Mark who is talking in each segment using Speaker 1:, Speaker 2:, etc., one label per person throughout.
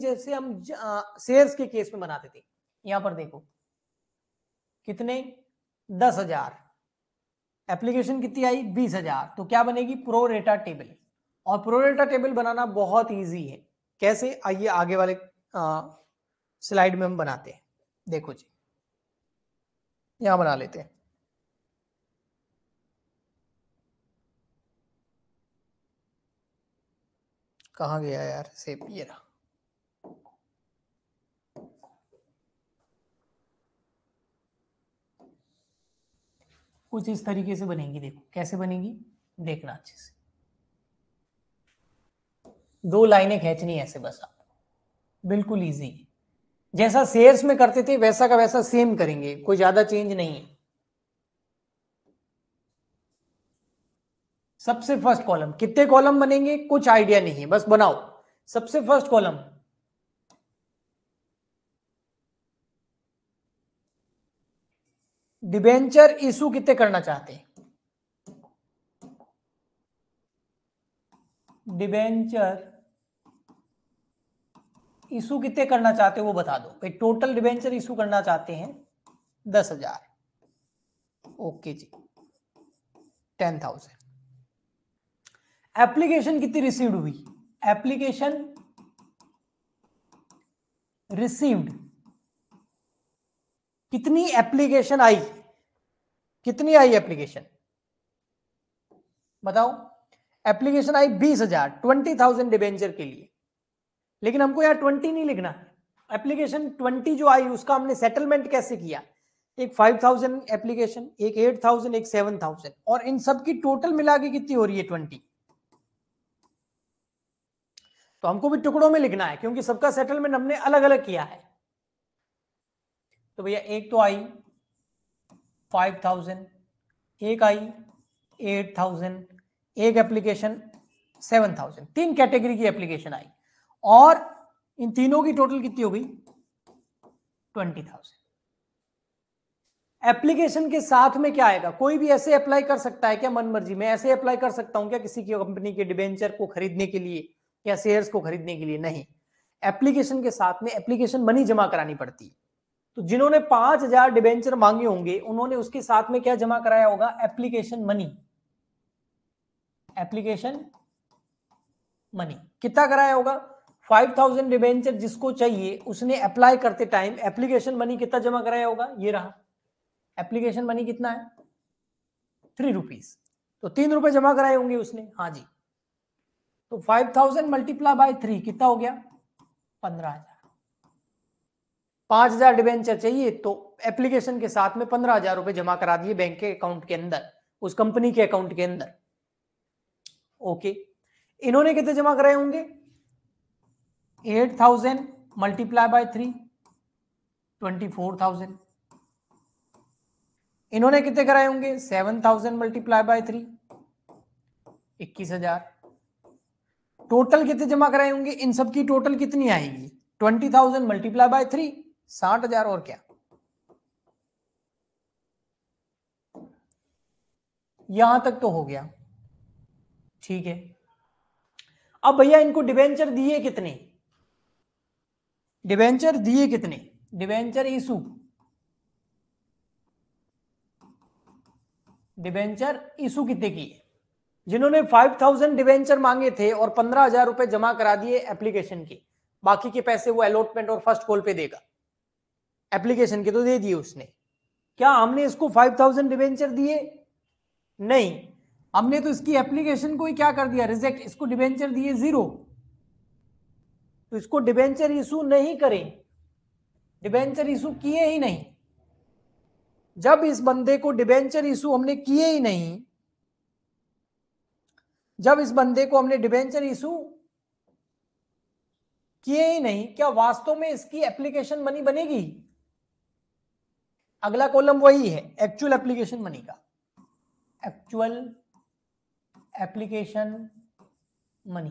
Speaker 1: जैसे हम शेयर्स के केस में बनाते थे यहां पर देखो कितने दस हजार एप्लीकेशन कितनी आई बीस हजार तो क्या बनेगी प्रोरेटा टेबल और प्रोरेटा टेबल बनाना बहुत इजी है कैसे आइए आगे वाले स्लाइड में हम बनाते हैं देखो जी यहां बना लेते हैं कहा गया यार सेब ये रहा कुछ इस तरीके से बनेगी देखो कैसे बनेगी देखना अच्छे से दो लाइनें खींचनी ऐसे बस आपको बिल्कुल इजी है जैसा शेयर्स में करते थे वैसा का वैसा सेम करेंगे कोई ज्यादा चेंज नहीं है सबसे फर्स्ट कॉलम कितने कॉलम बनेंगे कुछ आइडिया नहीं है बस बनाओ सबसे फर्स्ट कॉलम डिबेंचर इशू कितने करना चाहते हैं डिबेंचर इशू कितने करना चाहते हो वो बता दो भाई टोटल डिबेंचर इशू करना चाहते हैं दस हजार ओके जी टेन थाउजेंड एप्लीकेशन कितनी रिसीव्ड हुई एप्लीकेशन रिसीव्ड कितनी एप्लीकेशन आई कितनी आई एप्लीकेशन बताओ एप्लीकेशन आई बीस हजार ट्वेंटी थाउजेंड डिबेंचर के लिए लेकिन हमको यहां ट्वेंटी नहीं लिखना एप्लीकेशन ट्वेंटी जो आई उसका हमने सेटलमेंट कैसे किया एक फाइव थाउजेंड एप्लीकेशन एक एट थाउजेंड एक सेवन थाउजेंड और इन सब की टोटल मिला के कितनी हो रही है ट्वेंटी तो हमको भी टुकड़ों में लिखना है क्योंकि सबका सेटलमेंट हमने अलग अलग किया है तो भैया एक तो आई फाइव थाउजेंड एक आई एट थाउजेंड एक एप्लीकेशन सेवन थाउजेंड तीन कैटेगरी की एप्लीकेशन आई और इन तीनों की टोटल कितनी हो गई ट्वेंटी थाउजेंड एप्लीकेशन के साथ में क्या आएगा कोई भी ऐसे अप्लाई कर सकता है क्या मन मर्जी में ऐसे अप्लाई कर सकता हूं क्या किसी की कंपनी के डिबेंचर को खरीदने के लिए या शेयर्स को खरीदने के लिए नहीं एप्लीकेशन के साथ में एप्लीकेशन मनी जमा करानी पड़ती है तो जिन्होंने पांच हजार डिबेंचर मांगे होंगे उन्होंने उसके साथ में क्या जमा कराया होगा एप्लीकेशन मनी एप्लीकेशन मनी कितना कराया होगा फाइव थाउजेंड डिबेंचर जिसको चाहिए उसने अप्लाई करते टाइम एप्लीकेशन मनी कितना जमा कराया होगा ये रहा एप्लीकेशन मनी कितना है थ्री रुपीज तो तीन रुपए जमा कराए होंगे उसने हाँ जी तो five thousand multiply by three कितना हो गया पंद्रह हजार पांच हजार डिबेंचर चाहिए तो एप्लीकेशन के साथ में पंद्रह हजार रुपए जमा करा दिए बैंक के अकाउंट के अंदर उस कंपनी के अकाउंट के अंदर ओके इन्होंने कितने जमा कराए होंगे eight thousand multiply by three twenty four thousand इन्होंने कितने कराए होंगे seven thousand multiply by three इक्कीस हजार टोटल कितने जमा कराए होंगे इन सब की टोटल कितनी आएगी twenty thousand multiply by three साठ हजार और क्या यहां तक तो हो गया ठीक है अब भैया इनको डिवेंचर दिए कितने डिवेंचर दिए कितने डिवेंचर इशू डिवेंचर इशू कितने किए जिन्होंने 5000 डिवेंचर मांगे थे और पंद्रह हजार रुपए जमा करा दिए एप्लीकेशन के बाकी के पैसे वो अलॉटमेंट और फर्स्ट कॉल पे देगा एप्लीकेशन के तो दे दिए उसने क्या हमने इसको फाइव थाउजेंड डिवेंचर दिए नहीं हमने तो इसकी एप्लीकेशन को ही क्या कर दिया रिजेक्ट इसको डिवेंचर दिए जीरो तो इसको डिवेंचर इशू नहीं करें डिवेंचर इशू किए ही नहीं जब इस बंदे को डिवेंचर इशू हमने किए ही नहीं जब इस बंदे को हमने डिवेंचर इशू किए ही नहीं क्या वास्तव में इसकी एप्लीकेशन मनी बनेगी अगला कॉलम वही है एक्चुअल एप्लीकेशन मनी का एक्चुअल एप्लीकेशन मनी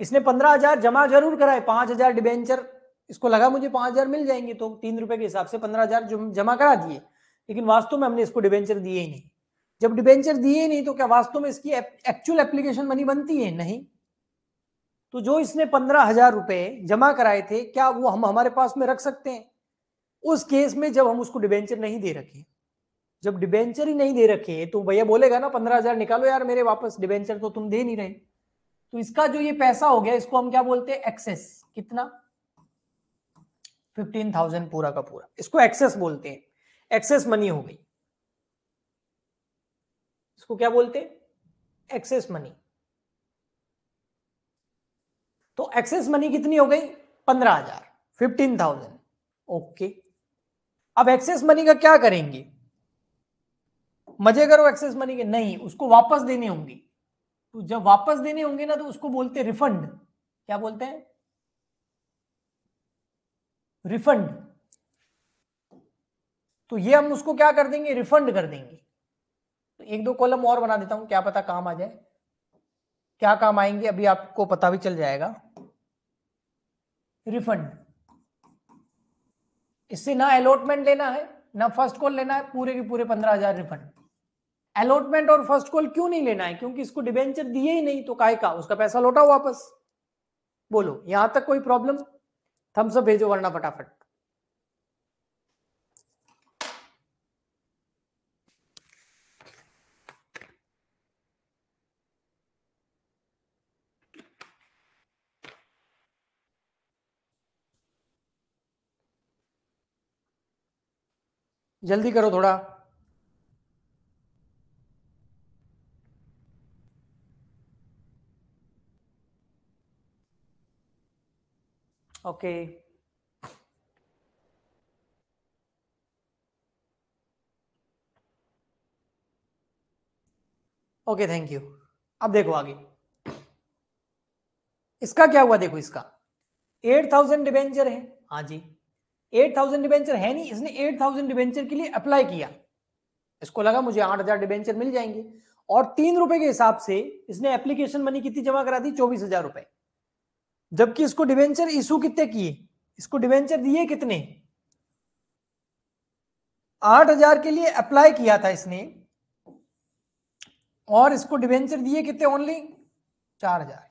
Speaker 1: इसने पंद्रह हजार जमा जरूर कराए पांच हजार डिबेंचर इसको लगा मुझे पांच हजार मिल जाएंगे तो तीन रुपए के हिसाब से पंद्रह हजार जमा करा दिए लेकिन वास्तव में हमने इसको डिबेंचर दिए ही नहीं जब डिबेंचर दिए ही नहीं तो क्या वास्तव में इसकी एक्चुअल एप्लीकेशन मनी बनती है नहीं तो जो इसने पंद्रह हजार रुपए जमा कराए थे क्या वो हम हमारे पास में रख सकते हैं उस केस में जब हम उसको डिबेंचर नहीं दे रखे जब डिबेंचर ही नहीं दे रखे तो भैया बोलेगा ना पंद्रह हजार निकालो यार मेरे वापस डिबेंचर तो तुम दे नहीं रहे तो इसका जो ये पैसा हो गया इसको हम क्या बोलते हैं एक्सेस कितना फिफ्टीन थाउजेंड पूरा का पूरा इसको एक्सेस बोलते हैं एक्सेस मनी हो गई इसको क्या बोलते हैं एक्सेस मनी तो एक्सेस मनी कितनी हो गई पंद्रह हजार फिफ्टीन थाउजेंड ओके okay. अब एक्सेस मनी का क्या करेंगे मजे करो एक्सेस मनी के नहीं उसको वापस देने होंगे तो जब वापस देने होंगे ना तो उसको बोलते हैं रिफंड क्या बोलते हैं रिफंड तो ये हम उसको क्या कर देंगे रिफंड कर देंगे तो एक दो कॉलम और बना देता हूं क्या पता काम आ जाए क्या काम आएंगे अभी आपको पता भी चल जाएगा रिफंड इससे ना अलॉटमेंट लेना है ना फर्स्ट कॉल लेना है पूरे के पूरे पंद्रह हजार रिफंड अलॉटमेंट और फर्स्ट कॉल क्यों नहीं लेना है क्योंकि इसको डिबेंचर दिए ही नहीं तो काय का उसका पैसा लौटाओ वापस बोलो यहां तक कोई प्रॉब्लम थम्सअप भेजो वरना फटाफट जल्दी करो थोड़ा ओके ओके थैंक यू अब देखो आगे इसका क्या हुआ देखो इसका एट थाउजेंड डिबेंचर है हाँ जी एट थाउजेंड डिबेंचर है नहीं इसने एट थाउजेंड डिबेंचर के लिए अप्लाई किया इसको लगा मुझे आठ हजार डिबेंचर मिल जाएंगे और तीन रुपए के हिसाब से इसने एप्लीकेशन मनी कितनी जमा करा दी चौबीस हजार रुपए जबकि इसको डिवेंचर इशू कितने किए इसको डिवेंचर दिए कितने आठ हजार के लिए अप्लाई किया था इसने और इसको डिवेंचर दिए कितने ओनली चार हजार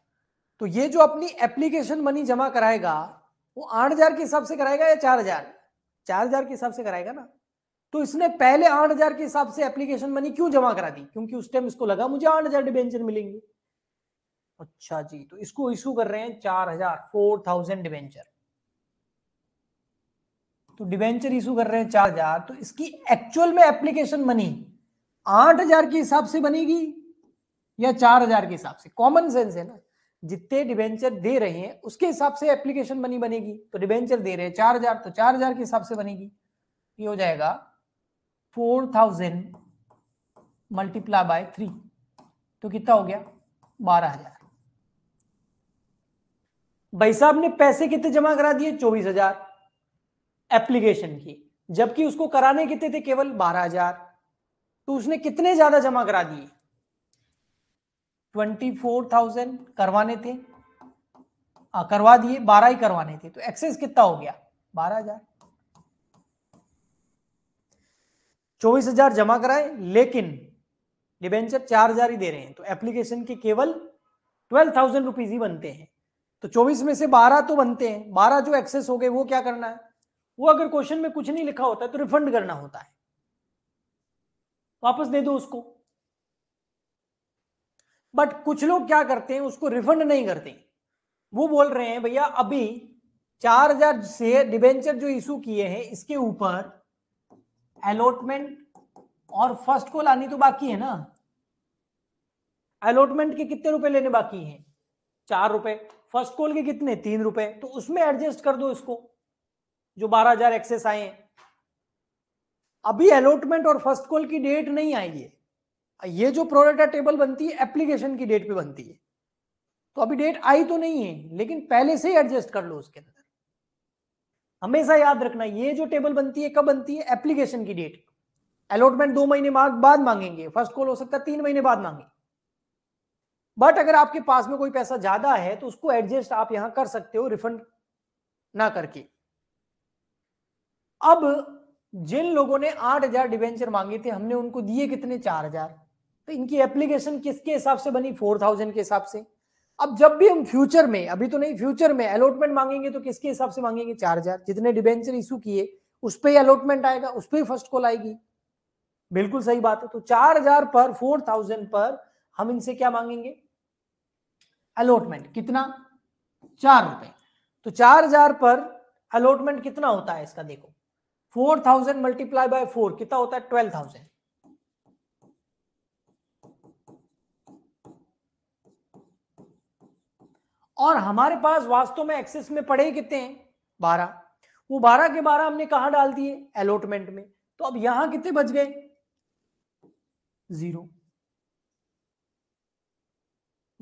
Speaker 1: तो ये जो अपनी एप्लीकेशन मनी जमा कराएगा वो आठ हजार के हिसाब से कराएगा या चार हजार चार हजार के हिसाब से कराएगा ना तो इसने पहले आठ हजार के हिसाब से एप्लीकेशन मनी क्यों जमा करा दी क्योंकि उस टाइम इसको लगा मुझे आठ हजार डिबेंचर मिलेंगे अच्छा जी तो इसको इशू कर रहे हैं चार हजार फोर थाउजेंड डिबेंचर तो डिबेंचर इशू कर रहे हैं चार हजार तो इसकी एक्चुअल में एप्लीकेशन मनी आठ हजार के हिसाब से बनेगी या चार हजार के हिसाब से कॉमन सेंस है ना जितने डिवेंचर दे रहे हैं उसके हिसाब से एप्लीकेशन बनी बनेगी तो डिवेंचर दे रहे हैं चार हजार तो चार हजार के हिसाब से बनेगी ये हो जाएगा four thousand multiply by three तो कितना हो गया बारह हजार भाई साहब ने पैसे कितने जमा करा दिए चौबीस हजार एप्लीकेशन की जबकि उसको कराने कितने थे केवल बारह हजार तो उसने कितने ज्यादा जमा करा दिए ट्वेंटी फोर थाउजेंड करवाने थे आ, करवा दिए बारह ही करवाने थे तो एक्सेस कितना हो गया बारह हजार चौबीस हजार जमा कराए लेकिन डिबेंचर चार हजार ही दे रहे हैं तो एप्लीकेशन के केवल ट्वेल्व थाउजेंड रुपीज ही बनते हैं तो चौबीस में से बारह तो बनते हैं बारह जो एक्सेस हो गए वो क्या करना है वो अगर क्वेश्चन में कुछ नहीं लिखा होता है तो रिफंड करना होता है वापस दे दो उसको बट कुछ लोग क्या करते हैं उसको रिफंड नहीं करते वो बोल रहे हैं भैया अभी हजार से डिबेंचर जो इशू किए हैं इसके ऊपर अलॉटमेंट और फर्स्ट को लानी तो बाकी है ना अलॉटमेंट के कितने रुपए लेने बाकी हैं चार रुपए फर्स्ट कॉल के कितने तीन रुपए तो उसमें एडजस्ट कर दो इसको जो बारह हजार एक्सेस आए अभी अलॉटमेंट और फर्स्ट कॉल की डेट नहीं आई है ये जो प्रोडाटा टेबल बनती है एप्लीकेशन की डेट पे बनती है तो अभी डेट आई तो नहीं है लेकिन पहले से ही एडजस्ट कर लो उसके अंदर हमेशा याद रखना ये जो टेबल बनती है कब बनती है एप्लीकेशन की डेट अलॉटमेंट दो महीने बाद मांगेंगे फर्स्ट कॉल हो सकता है तीन महीने बाद मांगे बट अगर आपके पास में कोई पैसा ज्यादा है तो उसको एडजस्ट आप यहां कर सकते हो रिफंड ना करके अब जिन लोगों ने आठ हजार डिवेंचर मांगे थे हमने उनको दिए कितने चार हजार तो इनकी एप्लीकेशन किसके हिसाब से बनी फोर थाउजेंड के हिसाब से अब जब भी हम फ्यूचर में अभी तो नहीं फ्यूचर में अलॉटमेंट मांगेंगे तो किसके हिसाब से मांगेंगे चार हजार जितने डिबेंचर इशू किए उस पर अलॉटमेंट आएगा उस पर ही फर्स्ट कॉल आएगी बिल्कुल सही बात है तो चार हजार पर फोर थाउजेंड पर हम इनसे क्या मांगेंगे अलॉटमेंट कितना चार रुपए तो चार हजार पर अलॉटमेंट कितना होता है इसका देखो four thousand multiply by four कितना होता है ट्वेल्व थाउजेंड और हमारे पास वास्तव में एक्सेस में पड़े कितने हैं बारह वो बारह के बारह हमने कहा डाल दिए अलॉटमेंट में तो अब यहां कितने बच गए जीरो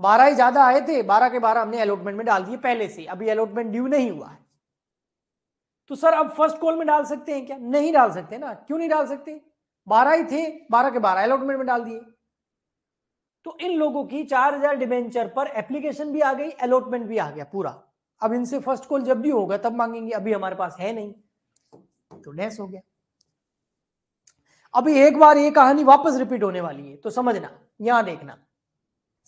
Speaker 1: बारह ही ज्यादा आए थे बारह के बारह हमने अलॉटमेंट में डाल दिए पहले से अभी अलॉटमेंट ड्यू नहीं हुआ है तो सर अब फर्स्ट कॉल में डाल सकते हैं क्या नहीं डाल सकते ना क्यों नहीं डाल सकते बारह ही थे बारह के बारह अलॉटमेंट में डाल दिए तो इन लोगों की चार हजार डिबेंचर पर एप्लीकेशन भी आ गई अलॉटमेंट भी आ गया पूरा अब इनसे फर्स्ट कॉल जब भी होगा तब मांगेंगे अभी हमारे पास है नहीं तो लेस हो गया अभी एक बार ये कहानी वापस रिपीट होने वाली है तो समझना यहां देखना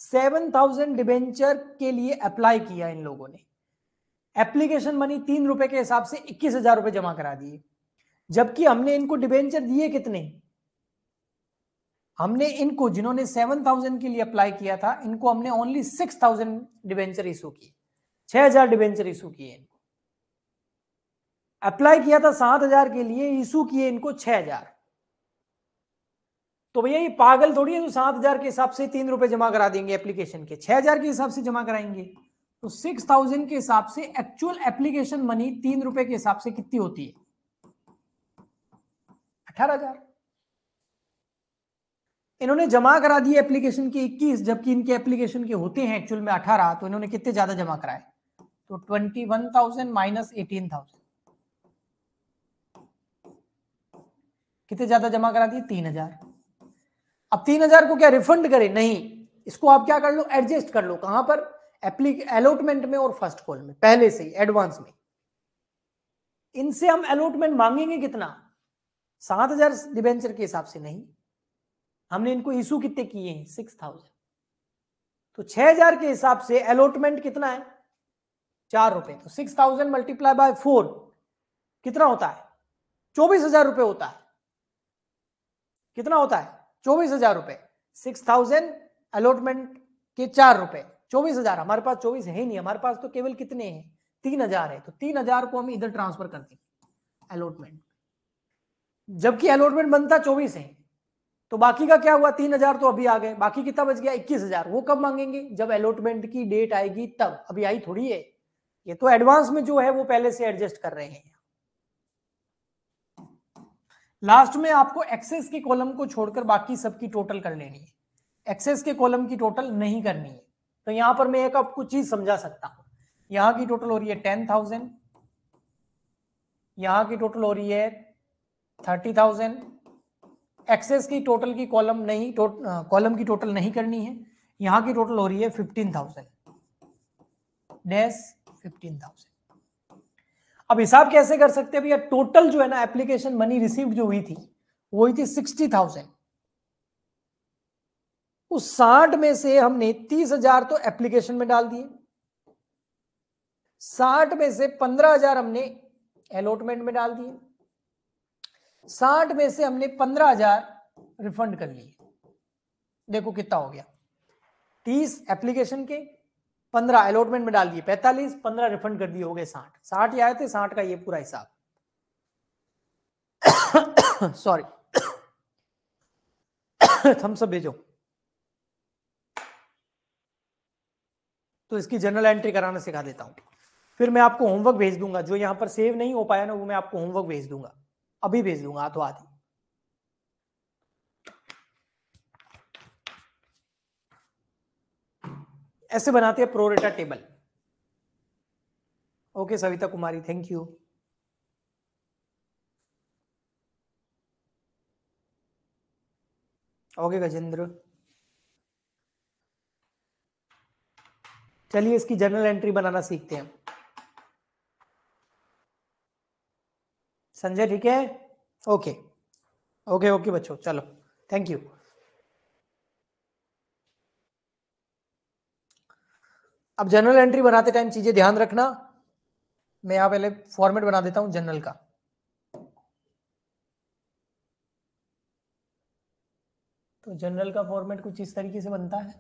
Speaker 1: सेवन थाउजेंड डिबेंचर के लिए अप्लाई किया इन लोगों ने एप्लीकेशन मनी तीन रुपए के हिसाब से इक्कीस हजार रुपए जमा करा दिए जबकि हमने इनको डिबेंचर दिए कितने हमने इनको जिन्होंने सेवन थाउजेंड के लिए अप्लाई किया था इनको हमने only six thousand debenture issue किए छह हजार डिवेंचर इशू किए इनको अप्लाई किया था सात हजार के लिए इशू किए इनको छह हजार तो भैया ये पागल थोड़ी है जो सात हजार के हिसाब से तीन रुपए जमा करा देंगे एप्लीकेशन के छह हजार के हिसाब से जमा कराएंगे तो सिक्स थाउजेंड के हिसाब से एक्चुअल एप्लीकेशन मनी तीन रुपए के हिसाब से कितनी होती है अठारह हजार इन्होंने जमा करा दी एप्लीकेशन के 21 जबकि इनके एप्लीकेशन के होते हैं एक्चुअल में 18 तो इन्होंने कितने ज्यादा जमा कराए तो 21,000 वन थाउजेंड माइनस एटीन कितने ज्यादा जमा करा दिए 3,000 अब 3,000 को क्या रिफंड करें नहीं इसको आप क्या कर लो एडजस्ट कर लो कहां पर अलॉटमेंट में और फर्स्ट कॉल में पहले से ही एडवांस में इनसे हम अलॉटमेंट मांगेंगे कितना सात हजार डिबेंचर के हिसाब से नहीं हमने इनको इशू कितने किए हैं सिक्स थाउजेंड तो छह हजार के हिसाब से अलॉटमेंट कितना है चार रुपए तो six thousand multiply by four कितना होता है चौबीस हजार रुपए होता है कितना होता है चौबीस हजार रुपए सिक्स थाउजेंड अलॉटमेंट के चार रुपए चौबीस हजार हमारे पास चौबीस है ही नहीं हमारे पास तो केवल कितने हैं तीन हजार है तो तीन हजार को हम इधर ट्रांसफर कर देंगे अलॉटमेंट जबकि अलॉटमेंट बनता चौबीस है तो बाकी का क्या हुआ तीन हजार तो अभी आ गए बाकी कितना बच गया इक्कीस हजार वो कब मांगेंगे जब अलॉटमेंट की डेट आएगी तब अभी आई थोड़ी है ये तो एडवांस में जो है वो पहले से एडजस्ट कर रहे हैं लास्ट में आपको एक्सेस के कॉलम को छोड़कर बाकी सबकी टोटल कर लेनी है एक्सेस के कॉलम की टोटल नहीं करनी है तो यहां पर मैं एक आपको चीज समझा सकता हूं यहां की टोटल हो रही है टेन थाउजेंड यहां की टोटल हो रही है थर्टी थाउजेंड एक्सेस की टोटल की कॉलम नहीं कॉलम uh, की टोटल नहीं करनी है यहां की टोटल हो रही है fifteen thousand dash fifteen thousand अब हिसाब कैसे कर सकते हैं भैया टोटल जो है ना एप्लीकेशन मनी रिसीव जो हुई थी वो हुई थी सिक्सटी थाउजेंड उस साठ में से हमने तीस हजार तो एप्लीकेशन में डाल दिए साठ में से पंद्रह हजार हमने अलॉटमेंट में डाल दिए साठ में से हमने पंद्रह हजार रिफंड कर लिए देखो कितना हो गया तीस एप्लीकेशन के पंद्रह अलॉटमेंट में डाल दिए पैंतालीस पंद्रह रिफंड कर दिए हो गए साठ साठ आए थे साठ का ये पूरा हिसाब सॉरी हम सब भेजो तो इसकी जनरल एंट्री कराना सिखा देता हूं फिर मैं आपको होमवर्क भेज दूंगा जो यहां पर सेव नहीं हो पाया ना वो मैं आपको होमवर्क भेज दूंगा अभी भेज दूंगा तो हाथ ऐसे बनाते हैं pro rata table okay Savita Kumari thank you okay Gajendra चलिए इसकी जर्नल एंट्री बनाना सीखते हैं संजय ठीक है ओके ओके ओके बच्चों चलो थैंक यू अब जनरल एंट्री बनाते टाइम चीजें ध्यान रखना मैं यहां पहले फॉर्मेट बना देता हूं जनरल का तो जनरल का फॉर्मेट कुछ इस तरीके से बनता है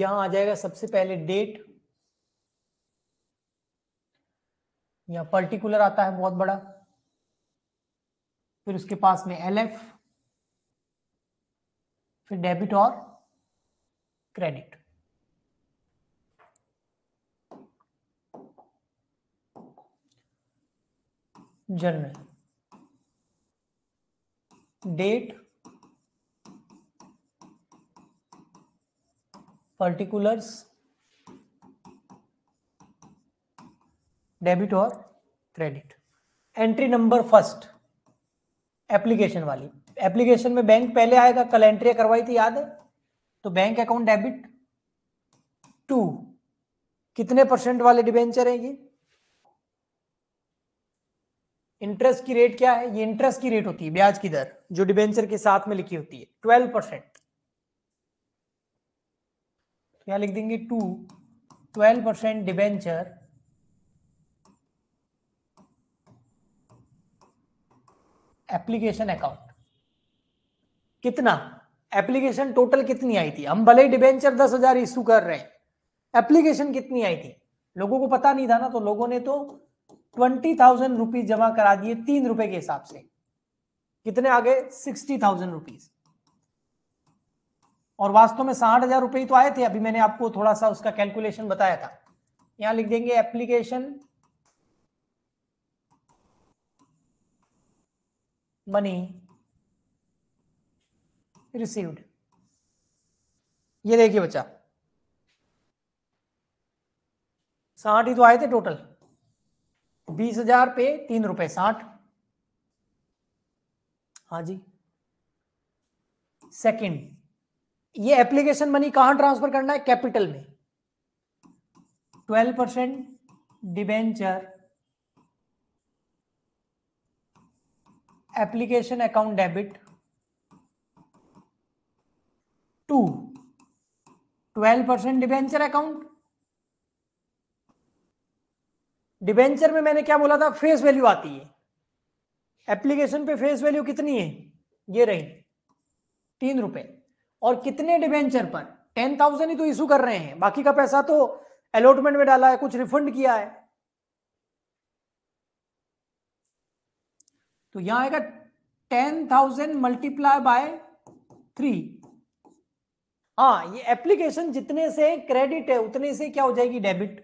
Speaker 1: यहां आ जाएगा सबसे पहले डेट या पर्टिकुलर आता है बहुत बड़ा फिर उसके पास में एल एफ फिर डेबिट और credit journal date particulars debit और credit entry number first application वाली एप्लीकेशन में बैंक पहले आएगा कल एंट्री करवाई थी याद है तो बैंक अकाउंट डेबिट टू कितने परसेंट वाले डिबेंचर है ये इंटरेस्ट की रेट क्या है ये इंटरेस्ट की रेट होती है ब्याज की दर जो डिबेंचर के साथ में लिखी होती है ट्वेल्व परसेंट तो यहाँ लिख देंगे to twelve percent debenture application account कितना एप्लीकेशन टोटल कितनी आई थी हम भले ही डिबेंचर दस हजार इश्यू कर रहे हैं एप्लीकेशन कितनी आई थी लोगों को पता नहीं था ना तो लोगों ने तो ट्वेंटी थाउजेंड रुपीज जमा करा दिए तीन रुपए के हिसाब से कितने आ गए सिक्सटी थाउजेंड रुपीज और वास्तव में साठ हजार रुपये तो आए थे अभी मैंने आपको थोड़ा सा उसका कैलकुलेशन बताया था यहां लिख देंगे एप्लीकेशन मनी रिसीव्ड ये देखिए बच्चा साठ ही तो आए थे टोटल बीस हजार पे तीन रुपए साठ हाँ जी सेकंड ये एप्लीकेशन मनी कहां ट्रांसफर करना है कैपिटल में twelve percent debenture application account debit to twelve percent debenture account debenture में मैंने क्या बोला था फेस वैल्यू आती है एप्लीकेशन पे फेस वैल्यू कितनी है ये रही तीन रुपए और कितने डिबेंचर पर टेन थाउजेंड ही तो इशू कर रहे हैं बाकी का पैसा तो अलॉटमेंट में डाला है कुछ रिफंड किया है तो यहां आएगा ten thousand multiply by three हाँ ये एप्लीकेशन जितने से क्रेडिट है उतने से क्या हो जाएगी डेबिट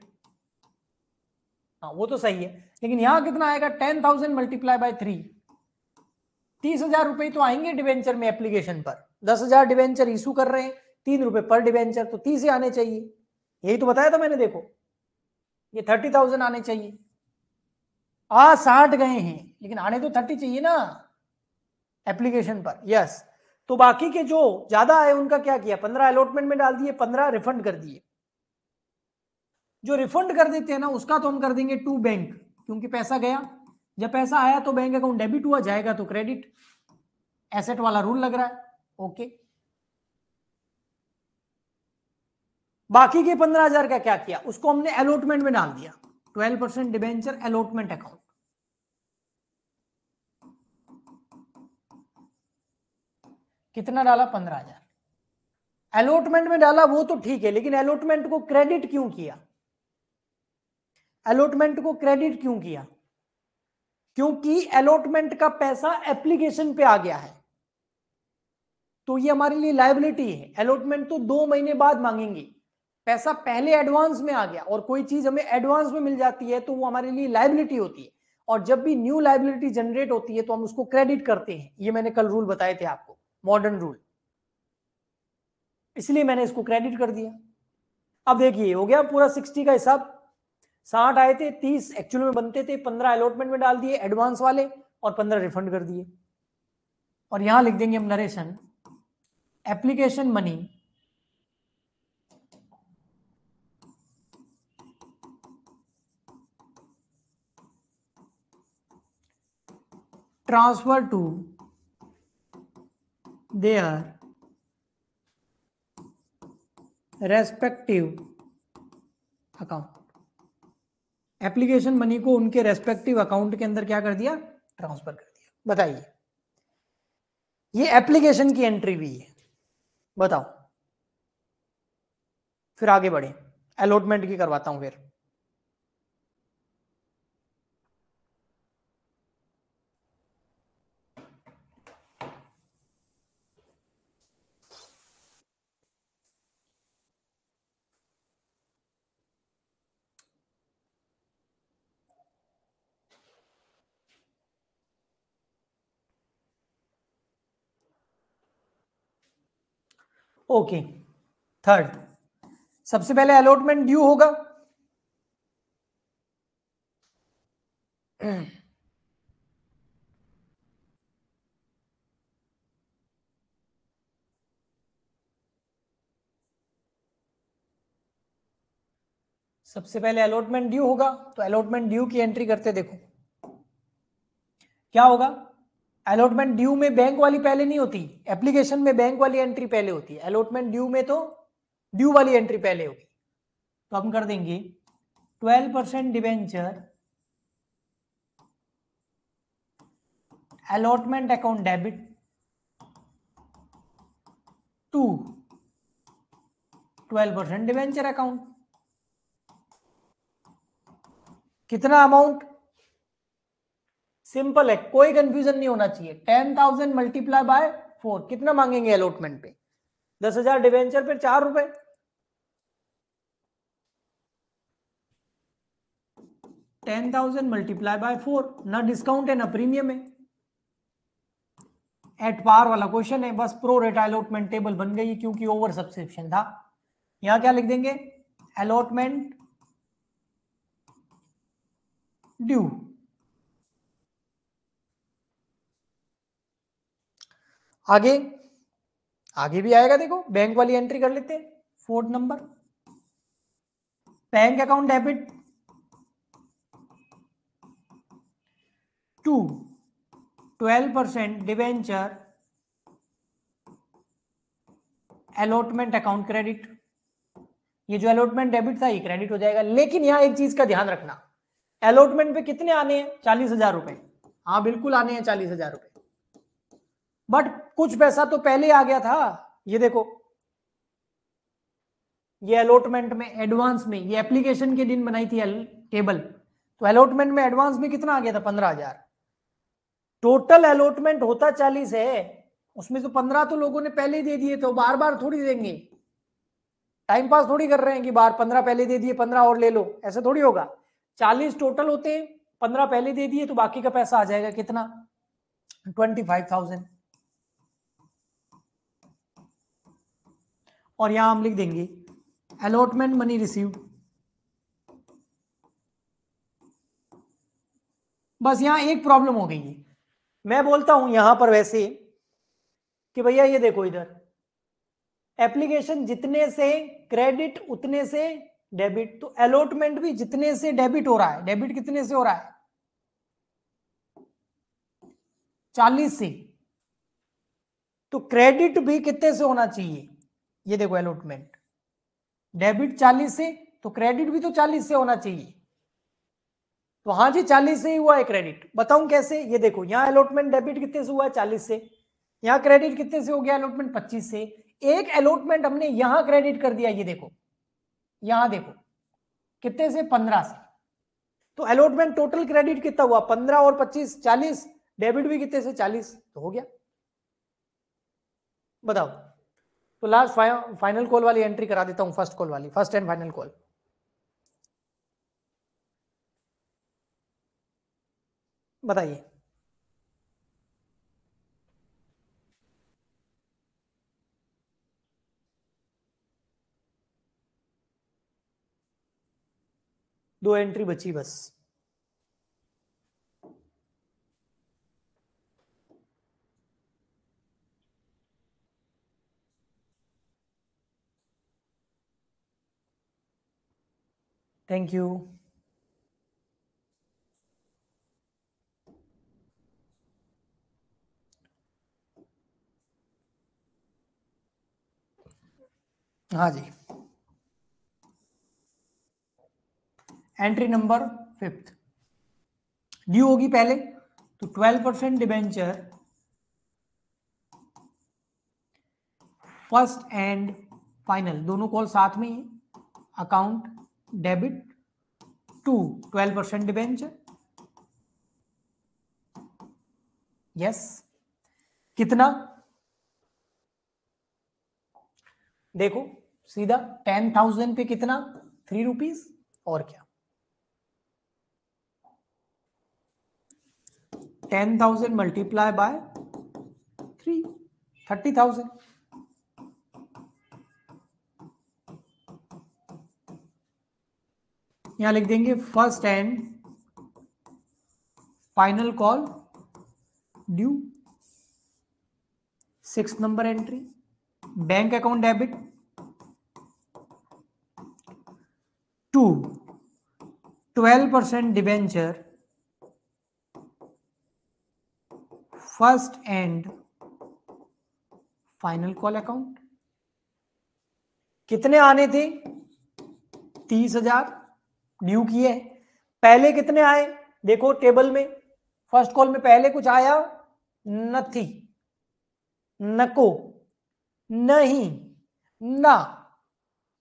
Speaker 1: हाँ वो तो सही है लेकिन यहां कितना आएगा ten thousand multiply by three तीस हजार रुपए तो आएंगे डिवेंचर में एप्लीकेशन पर दस हजार डिवेंचर इशू कर रहे हैं तीन रुपए पर डिवेंचर तो तीस ही आने चाहिए यही तो बताया था मैंने देखो ये थर्टी थाउजेंड आने चाहिए आ साठ गए हैं लेकिन आने तो थर्टी चाहिए ना एप्लीकेशन पर यस तो बाकी के जो ज्यादा आए उनका क्या किया पंद्रह अलॉटमेंट में डाल दिए पंद्रह रिफंड कर दिए जो रिफंड कर देते हैं ना उसका तो हम कर देंगे टू बैंक क्योंकि पैसा गया जब पैसा आया तो बैंक अकाउंट डेबिट हुआ जाएगा तो क्रेडिट एसेट वाला रूल लग रहा है ओके बाकी के पंद्रह हजार का क्या किया उसको हमने अलॉटमेंट में डाल दिया twelve percent debenture allotment account कितना डाला पंद्रह हजार अलॉटमेंट में डाला वो तो ठीक है लेकिन अलॉटमेंट को क्रेडिट क्यों किया अलॉटमेंट को क्रेडिट क्यों किया क्योंकि अलॉटमेंट का पैसा एप्लीकेशन पे आ गया है तो ये हमारे लिए लाइबिलिटी है अलॉटमेंट तो दो महीने बाद मांगेंगे पैसा पहले एडवांस में आ गया और कोई चीज हमें एडवांस में मिल जाती है तो वो हमारे लिए लाइबिलिटी होती है और जब भी न्यू लाइबिलिटी जनरेट होती है तो हम उसको क्रेडिट करते हैं ये मैंने कल रूल बताए थे आपको मॉडर्न रूल इसलिए मैंने इसको क्रेडिट कर दिया अब देखिए हो गया पूरा सिक्सटी का हिसाब साठ आए थे तीस एक्चुअल में बनते थे पंद्रह अलॉटमेंट में डाल दिए एडवांस वाले और पंद्रह रिफंड कर दिए और यहां लिख देंगे हम narration application money transfer to their respective account application money को उनके रेस्पेक्टिव अकाउंट के अंदर क्या कर दिया ट्रांसफर कर दिया बताइए ये एप्लीकेशन की एंट्री भी है बताओ फिर आगे बढ़े अलॉटमेंट की करवाता हूं फिर ओके थर्ड सबसे पहले अलॉटमेंट ड्यू होगा सबसे पहले अलॉटमेंट ड्यू होगा तो अलॉटमेंट ड्यू की एंट्री करते देखो क्या होगा अलॉटमेंट ड्यू में बैंक वाली पहले नहीं होती एप्लीकेशन में बैंक वाली एंट्री पहले होती है अलॉटमेंट ड्यू में तो ड्यू वाली एंट्री पहले होगी तो हम कर देंगे twelve percent debenture account debit to twelve 12% debenture account कितना अमाउंट सिंपल है कोई कंफ्यूजन नहीं होना चाहिए ten thousand multiply by four कितना मांगेंगे अलॉटमेंट पे दस हजार डिवेंचर पे चार रुपए ten thousand multiply by four ना डिस्काउंट है ना प्रीमियम है एट पार वाला क्वेश्चन है बस प्रो रेट अलॉटमेंट टेबल बन गई क्योंकि ओवर सब्सक्रिप्शन था यहां क्या लिख देंगे अलॉटमेंट ड्यू आगे आगे भी आएगा देखो बैंक वाली एंट्री कर लेते हैं fourth number bank account debit to twelve percent debenture allotment account credit ये जो अलॉटमेंट डेबिट था ये क्रेडिट हो जाएगा लेकिन यहां एक चीज का ध्यान रखना अलॉटमेंट पे कितने आने हैं चालीस हजार रुपए हाँ बिल्कुल आने हैं चालीस हजार रुपए बट कुछ पैसा तो पहले आ गया था ये देखो ये अलॉटमेंट में एडवांस में ये एप्लीकेशन के दिन बनाई थी टेबल तो अलॉटमेंट में एडवांस में कितना आ गया था पंद्रह हजार टोटल अलॉटमेंट होता चालीस है उसमें तो पंद्रह तो लोगों ने पहले दे दिए तो बार बार थोड़ी देंगे टाइम पास थोड़ी कर रहे हैं कि बार पंद्रह पहले दे दिए पंद्रह और ले लो ऐसे थोड़ी होगा चालीस टोटल होते हैं पंद्रह पहले दे दिए तो बाकी का पैसा आ जाएगा कितना ट्वेंटी फाइव थाउजेंड और यहां हम लिख देंगे अलॉटमेंट मनी रिसीव्ड बस यहां एक प्रॉब्लम हो गई है मैं बोलता हूं यहां पर वैसे कि भैया ये देखो इधर एप्लीकेशन जितने से क्रेडिट उतने से डेबिट तो अलॉटमेंट भी जितने से डेबिट हो रहा है डेबिट कितने से हो रहा है चालीस से तो क्रेडिट भी कितने से होना चाहिए ये देखो अलॉटमेंट डेबिट चालीस से तो क्रेडिट भी तो चालीस से होना चाहिए तो हाँ जी चालीस से ही हुआ है क्रेडिट बताऊं कैसे ये देखो यहाँ अलॉटमेंट डेबिट कितने से हुआ है चालीस से यहाँ क्रेडिट कितने से हो गया अलॉटमेंट पच्चीस से एक अलॉटमेंट हमने यहां क्रेडिट कर दिया ये देखो यहां देखो कितने से पंद्रह से तो अलॉटमेंट टोटल क्रेडिट कितना हुआ पंद्रह और पच्चीस चालीस डेबिट भी कितने से चालीस तो हो गया बताओ तो लास्ट फाइनल कॉल वाली एंट्री करा देता हूं फर्स्ट कॉल वाली फर्स्ट एंड फाइनल कॉल बताइए दो एंट्री बची बस थैंक यू हाँ जी एंट्री नंबर फिफ्थ ड्यू होगी पहले तो twelve percent debenture first and final दोनों कॉल साथ में ही account debit to twelve percent debenture yes कितना देखो सीधा टेन थाउजेंड पे कितना थ्री रुपीज और क्या ten thousand multiply by three thirty thousand यहां लिख देंगे first and final call due six number entry bank account debit to twelve percent debenture first and final call account कितने आने थे तीस हजार ड्यू किए पहले कितने आए देखो टेबल में फर्स्ट कॉल में पहले कुछ आया नथी नको नहीं ना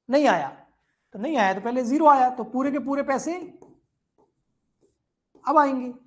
Speaker 1: नहीं आया तो नहीं आया तो पहले जीरो आया तो पूरे के पूरे पैसे अब आएंगे